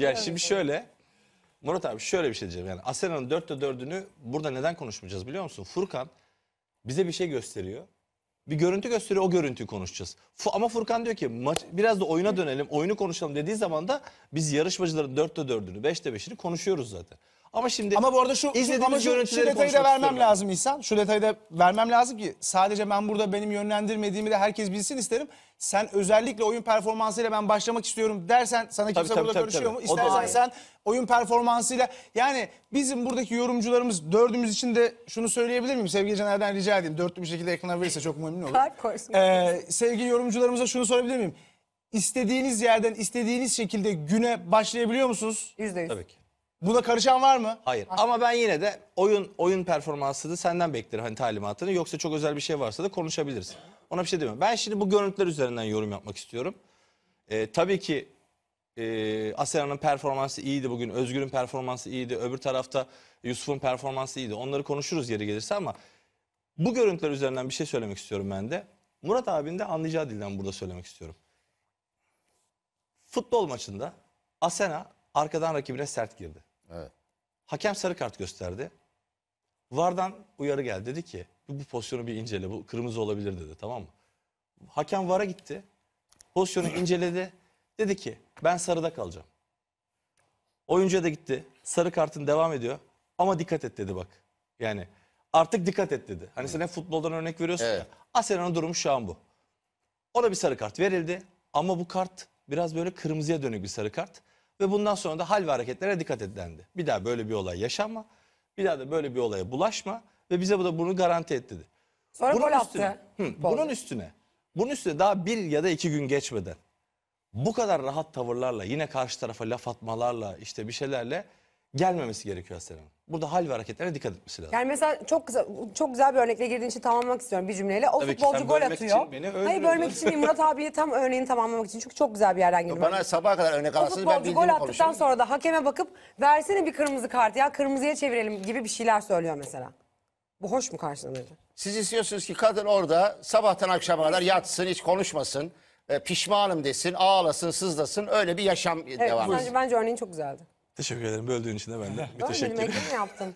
Ya şimdi şöyle. Murat abi şöyle bir şey diyeceğim. Yani Asena'nın dörtte 4'ünü burada neden konuşmayacağız biliyor musun? Furkan bize bir şey gösteriyor. Bir görüntü gösteriyor o görüntüyü konuşacağız. Fu- Ama Furkan diyor ki maç biraz da oyuna dönelim oyunu konuşalım dediği zaman da biz yarışmacıların dörtte 4'ünü beşte 5'ini konuşuyoruz zaten. Ama şimdi Ama bu arada şu, şu, ama izlediğimiz şu, şu detayı da vermem istiyorum. lazım İhsan. Şu detayı da vermem lazım ki sadece ben burada benim yönlendirmediğimi de herkes bilsin isterim. Sen özellikle oyun performansıyla ben başlamak istiyorum dersen sana kimse tabii, burada tabii, karışıyor tabii. O İstersen sen oyun performansıyla yani bizim buradaki yorumcularımız dördümüz için de şunu söyleyebilir miyim? Sevgili Caner'den rica edeyim. Dörtlü bir şekilde ekrana verirse çok memnun olurum. Kalp koysun. Ee, sevgili yorumcularımıza şunu sorabilir miyim? İstediğiniz yerden istediğiniz şekilde güne başlayabiliyor musunuz? Yüzde Tabii ki. Buna karışan var mı? Hayır. Ama ben yine de oyun oyun performansını senden beklerim hani talimatını. Yoksa çok özel bir şey varsa da konuşabiliriz. Ona bir şey demiyorum. Ben şimdi bu görüntüler üzerinden yorum yapmak istiyorum. Ee, tabii ki e, Asena'nın performansı iyiydi bugün. Özgür'ün performansı iyiydi. Öbür tarafta Yusuf'un performansı iyiydi. Onları konuşuruz yeri gelirse ama bu görüntüler üzerinden bir şey söylemek istiyorum ben de. Murat abinin de anlayacağı dilden burada söylemek istiyorum. Futbol maçında Asena arkadan rakibine sert girdi. Evet. Hakem sarı kart gösterdi. Vardan uyarı geldi dedi ki bu pozisyonu bir incele bu kırmızı olabilir dedi tamam mı? Hakem vara gitti. Pozisyonu inceledi. Dedi ki ben sarıda kalacağım. Oyuncuya da gitti. Sarı kartın devam ediyor. Ama dikkat et dedi bak. Yani artık dikkat et dedi. Hani sen hep futboldan örnek veriyorsun evet. ya. Asena'nın durumu şu an bu. Ona bir sarı kart verildi. Ama bu kart biraz böyle kırmızıya dönük bir sarı kart. Ve bundan sonra da hal ve hareketlere dikkat edilendi. Bir daha böyle bir olay yaşanma. Bir daha da böyle bir olaya bulaşma. Ve bize bu da bunu garanti etti. dedi. Sonra bunun gol üstüne, attı. Hı, bunun üstüne. Bunun üstüne daha bir ya da iki gün geçmeden bu kadar rahat tavırlarla yine karşı tarafa laf atmalarla işte bir şeylerle gelmemesi gerekiyor hastanın. Burada hal ve hareketlere dikkat etmesi lazım. Yani mesela çok güzel, çok güzel bir örnekle girdiğin için tamamlamak istiyorum bir cümleyle. O Tabii futbolcu sen gol bölmek atıyor. için beni Hayır bölmek için değil Murat abiye tam örneğini tamamlamak için. Çünkü çok güzel bir yerden girdim. Bana sabaha kadar örnek O ben futbolcu gol attıktan konuşurum. sonra da hakeme bakıp versene bir kırmızı kart ya kırmızıya çevirelim gibi bir şeyler söylüyor mesela. Bu hoş mu karşılanırdı? Siz istiyorsunuz ki kadın orada sabahtan akşama kadar yatsın, hiç konuşmasın, e, pişmanım desin, ağlasın, sızlasın, öyle bir yaşam e, Evet, devam etsin. bence, bence örneğin çok güzeldi. Teşekkür ederim. Böldüğün için de ben de müteşekkir. Böldüm, ekim yaptım.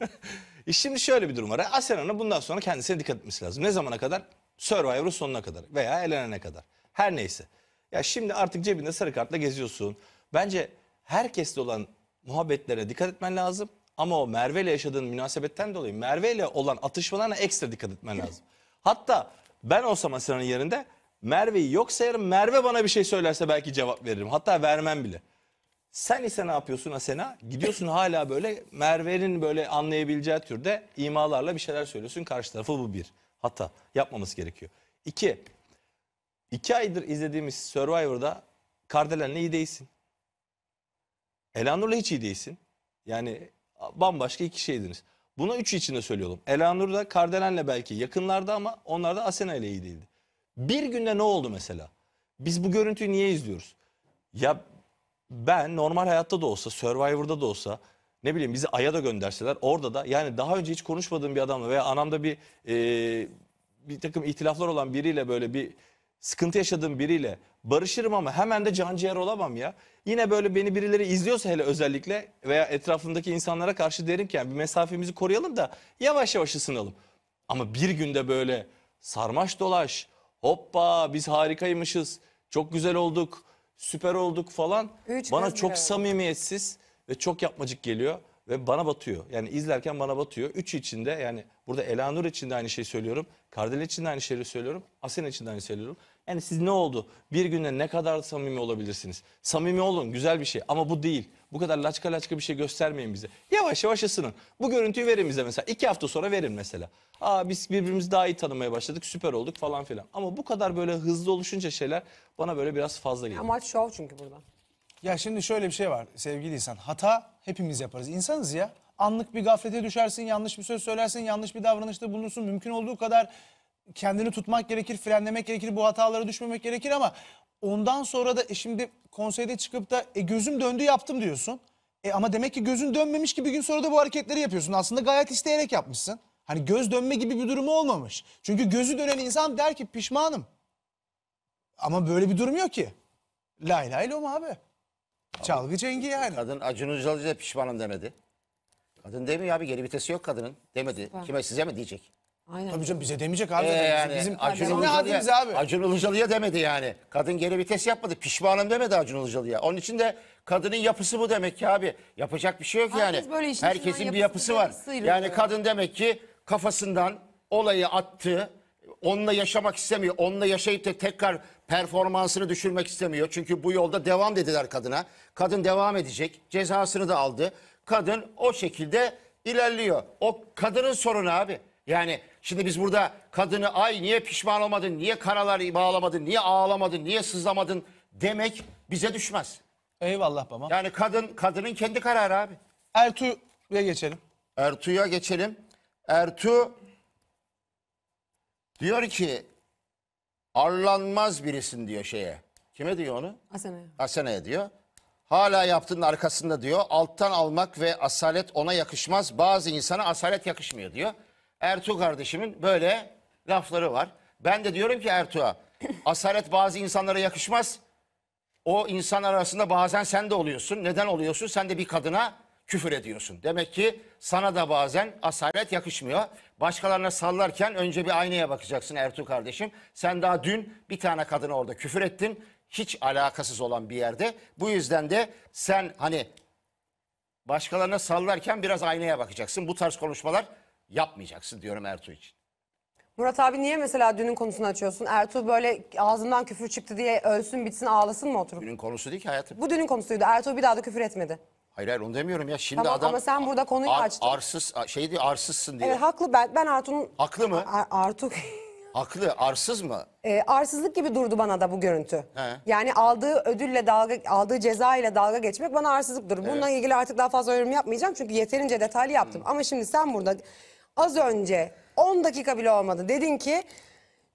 e şimdi şöyle bir durum var. Asena'nın bundan sonra kendisine dikkat etmesi lazım. Ne zamana kadar? Survivor'un sonuna kadar veya elenene kadar. Her neyse. Ya şimdi artık cebinde sarı kartla geziyorsun. Bence herkesle olan muhabbetlere dikkat etmen lazım. Ama o Merve ile yaşadığın münasebetten dolayı Merve ile olan atışmalarına ekstra dikkat etmen lazım. Hatta ben olsam Asena'nın yerinde Merve'yi yok sayarım. Merve bana bir şey söylerse belki cevap veririm. Hatta vermem bile. Sen ise ne yapıyorsun Asena? Gidiyorsun hala böyle Merve'nin böyle anlayabileceği türde imalarla bir şeyler söylüyorsun. Karşı tarafı bu bir. Hata. Yapmaması gerekiyor. İki. İki aydır izlediğimiz Survivor'da Kardelen'le iyi değilsin. Elanur'la hiç iyi değilsin. Yani bambaşka iki şeydiniz. Buna üçü için de söylüyorum. Elanur da Kardelen'le belki yakınlarda ama onlar da Asena ile iyi değildi. Bir günde ne oldu mesela? Biz bu görüntüyü niye izliyoruz? Ya ben normal hayatta da olsa, Survivor'da da olsa ne bileyim bizi Ay'a da gönderseler orada da yani daha önce hiç konuşmadığım bir adamla veya anamda bir e, bir takım ihtilaflar olan biriyle böyle bir sıkıntı yaşadığım biriyle barışırım ama hemen de can olamam ya. Yine böyle beni birileri izliyorsa hele özellikle veya etrafımdaki insanlara karşı derim ki yani bir mesafemizi koruyalım da yavaş yavaş ısınalım. Ama bir günde böyle sarmaş dolaş hoppa biz harikaymışız çok güzel olduk süper olduk falan Üç bana çok bile. samimiyetsiz ve çok yapmacık geliyor ve bana batıyor. Yani izlerken bana batıyor. Üç içinde yani burada Elanur için de aynı şeyi söylüyorum. Kardelen için de aynı şeyi söylüyorum. Asen için de aynı şeyi söylüyorum. Yani siz ne oldu? Bir günde ne kadar samimi olabilirsiniz? Samimi olun güzel bir şey ama bu değil. Bu kadar laçka laçka bir şey göstermeyin bize. Yavaş yavaş ısının. Bu görüntüyü verin bize mesela. İki hafta sonra verin mesela. Aa biz birbirimizi daha iyi tanımaya başladık süper olduk falan filan. Ama bu kadar böyle hızlı oluşunca şeyler bana böyle biraz fazla geliyor. Amaç şov çünkü burada. Ya şimdi şöyle bir şey var sevgili insan. Hata hepimiz yaparız. İnsanız ya. Anlık bir gaflete düşersin, yanlış bir söz söylersin, yanlış bir davranışta bulunursun. Mümkün olduğu kadar kendini tutmak gerekir, frenlemek gerekir, bu hatalara düşmemek gerekir ama ondan sonra da e şimdi konseyde çıkıp da e, gözüm döndü yaptım diyorsun. E ama demek ki gözün dönmemiş ki bir gün sonra da bu hareketleri yapıyorsun. Aslında gayet isteyerek yapmışsın. Hani göz dönme gibi bir durumu olmamış. Çünkü gözü dönen insan der ki pişmanım. Ama böyle bir durum yok ki. Lay lay lom abi. abi Çalgı cengi yani. Kadın Acun Ilıcalı'ya pişmanım demedi. Kadın demiyor abi geri vitesi yok kadının. Demedi. Kime size mi diyecek? Aynen. Tabii canım bize demeyecek abi. Ee, yani, bizim Acun bizim ne abi? Acun Ilıcalı'ya demedi yani. Kadın geri vites yapmadı. Pişmanım demedi Acun Ilıcalı'ya. Onun için de kadının yapısı bu demek ki abi. Yapacak bir şey yok yani. Böyle Herkesin bir yapısı var. Yani kadın demek ki kafasından olayı attı. Onunla yaşamak istemiyor. Onunla yaşayıp da tekrar performansını düşürmek istemiyor. Çünkü bu yolda devam dediler kadına. Kadın devam edecek. Cezasını da aldı. Kadın o şekilde ilerliyor. O kadının sorunu abi. Yani Şimdi biz burada kadını ay niye pişman olmadın, niye karalar bağlamadın, niye ağlamadın, niye sızlamadın demek bize düşmez. Eyvallah baba. Yani kadın kadının kendi kararı abi. Ertuğ'a geçelim. Ertuğ'a geçelim. Ertuğ diyor ki arlanmaz birisin diyor şeye. Kime diyor onu? Asena'ya. Asena'ya diyor. Hala yaptığının arkasında diyor alttan almak ve asalet ona yakışmaz. Bazı insana asalet yakışmıyor diyor. Ertuğ kardeşimin böyle lafları var. Ben de diyorum ki Ertuğ'a asalet bazı insanlara yakışmaz. O insan arasında bazen sen de oluyorsun. Neden oluyorsun? Sen de bir kadına küfür ediyorsun. Demek ki sana da bazen asalet yakışmıyor. Başkalarına sallarken önce bir aynaya bakacaksın Ertuğ kardeşim. Sen daha dün bir tane kadına orada küfür ettin. Hiç alakasız olan bir yerde. Bu yüzden de sen hani başkalarına sallarken biraz aynaya bakacaksın. Bu tarz konuşmalar yapmayacaksın diyorum Ertuğ için. Murat abi niye mesela dünün konusunu açıyorsun? Ertuğ böyle ağzından küfür çıktı diye ölsün bitsin ağlasın mı oturup? Dünün konusu değil ki hayatım. Bu dünün konusuydu. Ertuğ bir daha da küfür etmedi. Hayır hayır onu demiyorum ya. Şimdi Tamam adam ama sen burada konuyu ar- açtın. arsız şey diyor arsızsın diye. Evet haklı ben ben Artu'nun Haklı mı? Ertuğ. Haklı arsız mı? E, arsızlık gibi durdu bana da bu görüntü. He. Yani aldığı ödülle dalga aldığı ceza ile dalga geçmek bana arsızlık durur. Bununla ilgili artık daha fazla yorum yapmayacağım çünkü yeterince detaylı yaptım. Ama şimdi sen burada az önce 10 dakika bile olmadı dedin ki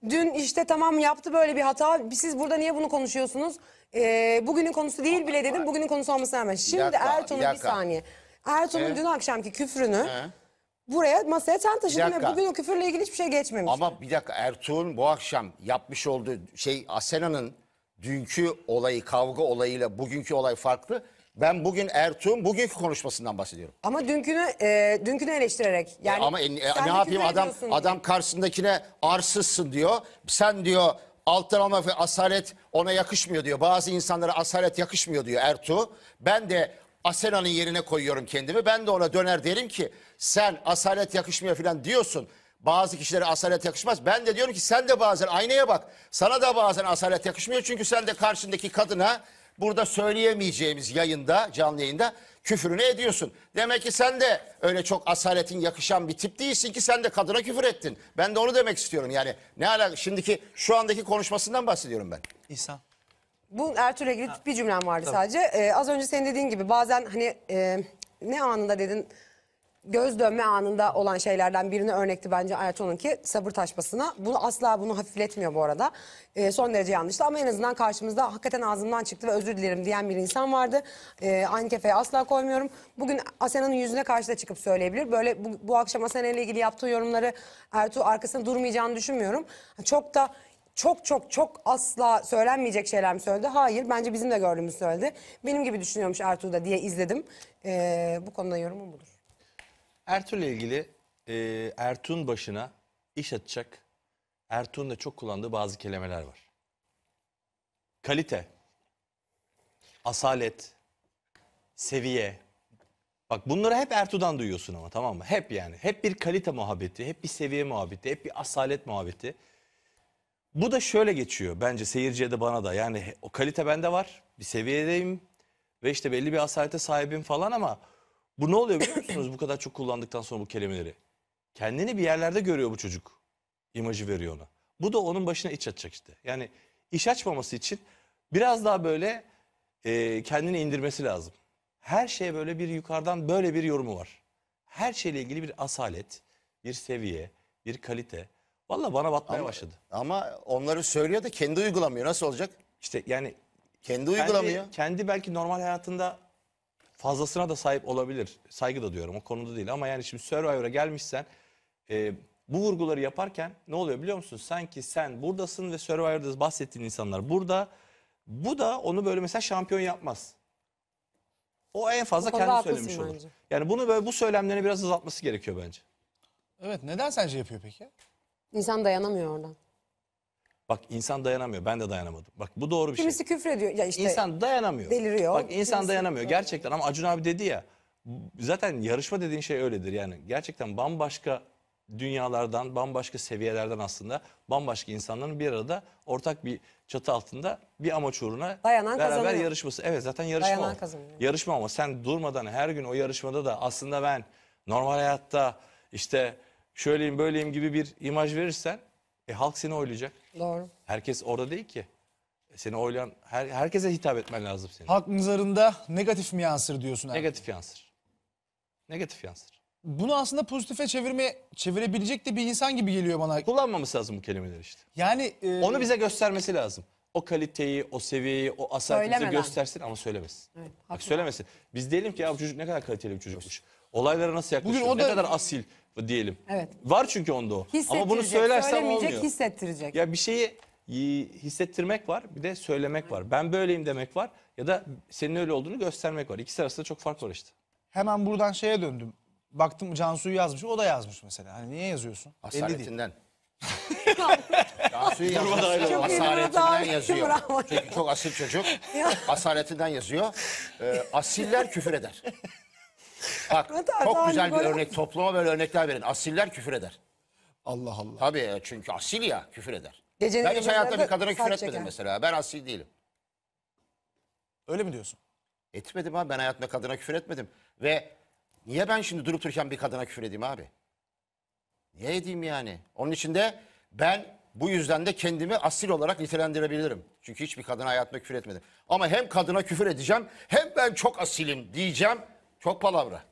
dün işte tamam yaptı böyle bir hata siz burada niye bunu konuşuyorsunuz? Ee, bugünün konusu değil bile dedim bugünün konusu olmasına rağmen. Şimdi dakika, bir saniye. Ertuğrul'un Evet. dün akşamki küfrünü He. Ee? buraya masaya sen taşıdın ve bugün o küfürle ilgili hiçbir şey geçmemiş. Ama bir dakika Ertuğ'un bu akşam yapmış olduğu şey Asena'nın dünkü olayı kavga olayıyla bugünkü olay farklı. Ben bugün Ertuğ'un bugünkü konuşmasından bahsediyorum. Ama dünkünü e, dünkünü eleştirerek yani. E ama e, ne yapayım adam diyorsun. adam karşısındakine arsızsın diyor. Sen diyor alttan alma ve asalet ona yakışmıyor diyor. Bazı insanlara asalet yakışmıyor diyor Ertuğ. Ben de Asena'nın yerine koyuyorum kendimi. Ben de ona döner derim ki sen asalet yakışmıyor falan diyorsun. Bazı kişilere asalet yakışmaz. Ben de diyorum ki sen de bazen aynaya bak. Sana da bazen asalet yakışmıyor. Çünkü sen de karşındaki kadına burada söyleyemeyeceğimiz yayında, canlı yayında küfürünü ediyorsun. Demek ki sen de öyle çok asaletin yakışan bir tip değilsin ki sen de kadına küfür ettin. Ben de onu demek istiyorum yani. Ne alaka şimdiki şu andaki konuşmasından bahsediyorum ben. İhsan. Bu Ertuğrul'a ilgili bir cümlem vardı Tabii. sadece. Ee, az önce senin dediğin gibi bazen hani e, ne anında dedin göz dönme anında olan şeylerden birini örnekti bence Ayatollah'ınki sabır taşmasına. Bunu asla bunu hafifletmiyor bu arada. E, son derece yanlıştı ama en azından karşımızda hakikaten ağzımdan çıktı ve özür dilerim diyen bir insan vardı. E, aynı kefeye asla koymuyorum. Bugün Asena'nın yüzüne karşı da çıkıp söyleyebilir. Böyle bu, bu akşam Asena ile ilgili yaptığı yorumları Ertuğ arkasında durmayacağını düşünmüyorum. Çok da çok çok çok asla söylenmeyecek şeyler mi söyledi? Hayır. Bence bizim de gördüğümüz söyledi. Benim gibi düşünüyormuş Ertuğ da diye izledim. Ee, bu konuda yorumum budur. Ertuğ'la ilgili e, Ertuğ'un başına iş atacak Ertuğ'un da çok kullandığı bazı kelimeler var. Kalite, asalet, seviye. Bak bunları hep Ertuğ'dan duyuyorsun ama tamam mı? Hep yani. Hep bir kalite muhabbeti, hep bir seviye muhabbeti, hep bir asalet muhabbeti. Bu da şöyle geçiyor bence seyirciye de bana da. Yani o kalite bende var, bir seviyedeyim ve işte belli bir asalete sahibim falan ama bu ne oluyor biliyor musunuz bu kadar çok kullandıktan sonra bu kelimeleri? Kendini bir yerlerde görüyor bu çocuk. İmajı veriyor ona. Bu da onun başına iç açacak işte. Yani iş açmaması için biraz daha böyle e, kendini indirmesi lazım. Her şeye böyle bir yukarıdan böyle bir yorumu var. Her şeyle ilgili bir asalet, bir seviye, bir kalite. Valla bana batmaya ama, başladı. Ama onları söylüyor da kendi uygulamıyor. Nasıl olacak? İşte yani kendi uygulamıyor. Kendi, kendi belki normal hayatında fazlasına da sahip olabilir. Saygı da duyuyorum o konuda değil ama yani şimdi Survivor'a gelmişsen e, bu vurguları yaparken ne oluyor biliyor musun? Sanki sen buradasın ve Survivor'da bahsettiğin insanlar burada. Bu da onu böyle mesela şampiyon yapmaz. O en fazla kendi söylemiş olur. bence. Yani bunu böyle bu söylemlerini biraz azaltması gerekiyor bence. Evet neden sence yapıyor peki? İnsan dayanamıyor oradan. Bak insan dayanamıyor. Ben de dayanamadım. Bak bu doğru bir Kimisi şey. Kimisi küfrediyor. Ya işte İnsan dayanamıyor. Deliriyor. Bak insan Kimisi... dayanamıyor gerçekten ama Acun abi dedi ya zaten yarışma dediğin şey öyledir yani. Gerçekten bambaşka dünyalardan, bambaşka seviyelerden aslında bambaşka insanların bir arada ortak bir çatı altında bir amaç uğruna Dayanan beraber kazanıyor. yarışması. Evet zaten yarışma Dayanan Kazanıyor. Yarışma ama sen durmadan her gün o yarışmada da aslında ben normal hayatta işte şöyleyim böyleyim gibi bir imaj verirsen e halk seni oylayacak. Doğru. Herkes orada değil ki. E, seni oylayan her, herkese hitap etmen lazım senin. Halk nazarında negatif mi yansır diyorsun abi? Negatif yansır. Negatif yansır. Bunu aslında pozitife çevirme çevirebilecek de bir insan gibi geliyor bana. Kullanmaması lazım bu kelimeleri işte. Yani e, Onu bize göstermesi lazım. O kaliteyi, o seviyeyi, o asaletimizi göstersin ama söylemesin. Evet, Bak söylemesin. Biz diyelim ki ya bu çocuk ne kadar kaliteli bir çocukmuş. Olaylara nasıl yaklaşıyor, o da- ne kadar asil, diyelim. Evet. Var çünkü onda o. Ama bunu söylersem olmuyor. hissettirecek. Ya bir şeyi hissettirmek var bir de söylemek var. Ben böyleyim demek var ya da senin öyle olduğunu göstermek var. İkisi arasında çok fark var işte. Hemen buradan şeye döndüm. Baktım Cansu'yu yazmış o da yazmış mesela. Hani niye yazıyorsun? Hasaretinden. Cansu'yu yazmış. Çok Hasaretinden yazıyor. Çünkü çok asil çocuk. Hasaretinden yazıyor. Ee, asiller küfür eder. Bak çok güzel bir örnek topluma böyle örnekler verin. Asiller küfür eder. Allah Allah. Tabii e, çünkü asil ya küfür eder. Gecenin ben hiç hayatta bir kadına küfür etmedim çeken. mesela. Ben asil değilim. Öyle mi diyorsun? Etmedim abi ben hayatımda kadına küfür etmedim. Ve niye ben şimdi durup dururken bir kadına küfür edeyim abi? Niye edeyim yani? Onun için de ben bu yüzden de kendimi asil olarak nitelendirebilirim. Çünkü hiçbir kadına hayatımda küfür etmedim. Ama hem kadına küfür edeceğim hem ben çok asilim diyeceğim. Çok palavra.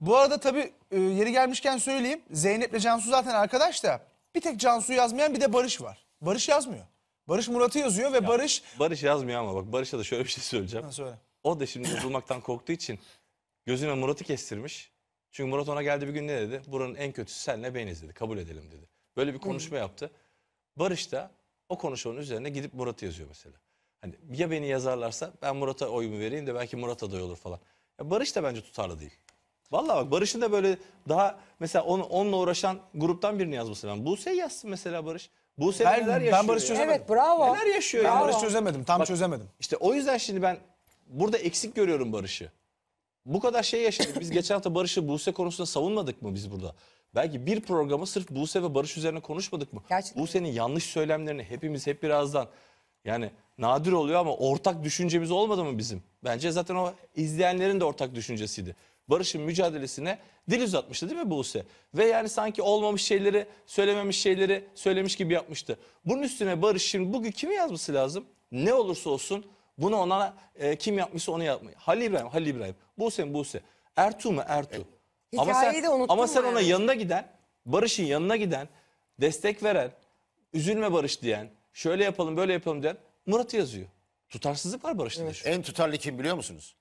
Bu arada tabii e, yeri gelmişken söyleyeyim. Zeynep'le Cansu zaten arkadaş da bir tek Cansu yazmayan bir de Barış var. Barış yazmıyor. Barış Murat'ı yazıyor ve Barış... Barış yazmıyor ama bak Barış'a da şöyle bir şey söyleyeceğim. Ha, söyle. O da şimdi bulmaktan korktuğu için gözüne Murat'ı kestirmiş. Çünkü Murat ona geldi bir gün ne dedi? Buranın en kötüsü senle beniz dedi. Kabul edelim dedi. Böyle bir konuşma yaptı. Barış da o konuşmanın üzerine gidip Murat'ı yazıyor mesela. Hani ya beni yazarlarsa ben Murat'a oyumu vereyim de belki Murat aday olur falan. Ya Barış da bence tutarlı değil. Vallahi bak Barış'ın da böyle daha mesela on onunla uğraşan gruptan birini yazması lazım. Buse yazsın mesela Barış. Buse ben, neler yaşıyor? Ben Barış çözemedim. Evet bravo. Neler yaşıyor ben ya? Barış çözemedim. Tam bak, çözemedim. İşte o yüzden şimdi ben burada eksik görüyorum Barış'ı. Bu kadar şey yaşadık. Biz geçen hafta Barış'ı Buse konusunda savunmadık mı biz burada? Belki bir programı sırf Buse ve Barış üzerine konuşmadık mı? Gerçekten. Buse'nin yanlış söylemlerini hepimiz hep birazdan yani nadir oluyor ama ortak düşüncemiz olmadı mı bizim? Bence zaten o izleyenlerin de ortak düşüncesiydi barışın mücadelesine dil uzatmıştı değil mi Buse? Ve yani sanki olmamış şeyleri, söylememiş şeyleri söylemiş gibi yapmıştı. Bunun üstüne Barış'ın bugün kimi yazması lazım? Ne olursa olsun bunu ona e, kim yapmışsa onu yapmayı. Halil İbrahim, Halil İbrahim. Buse mi Buse? Ertuğ mu Ertuğ? Hikayeyi ama sen, de Ama sen yani. ona yanına giden, Barış'ın yanına giden, destek veren, üzülme Barış diyen, şöyle yapalım böyle yapalım diyen Murat'ı yazıyor. Tutarsızlık var Barış'ta evet. En tutarlı kim biliyor musunuz?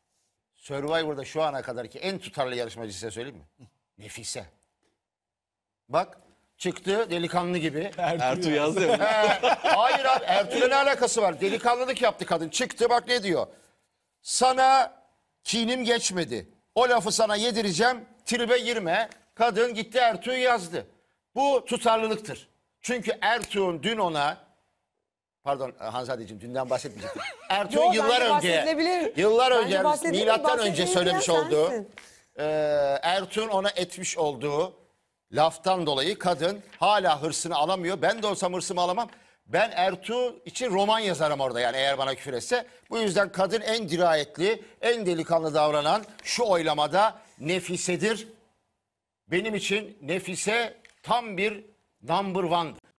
Survivor'da şu ana kadarki en tutarlı yarışmacı size söyleyeyim mi? Nefise. Bak çıktı delikanlı gibi. Ertuğ yazdı. hayır abi Ertuğ'la ne alakası var? Delikanlılık yaptı kadın. Çıktı bak ne diyor. Sana kinim geçmedi. O lafı sana yedireceğim. Tribe girme. Kadın gitti Ertuğ'u yazdı. Bu tutarlılıktır. Çünkü Ertuğ'un dün ona Pardon e, Hanzadeciğim dünden bahsetmeyecektim. Ertuğrul yıllar önce, yıllar önce, milattan önce söylemiş olduğu, sensin. e, Ertuğrul ona etmiş olduğu laftan dolayı kadın hala hırsını alamıyor. Ben de olsam hırsımı alamam. Ben Ertuğrul için roman yazarım orada yani eğer bana küfür etse. Bu yüzden kadın en dirayetli, en delikanlı davranan şu oylamada Nefise'dir. Benim için Nefise tam bir number one'dır.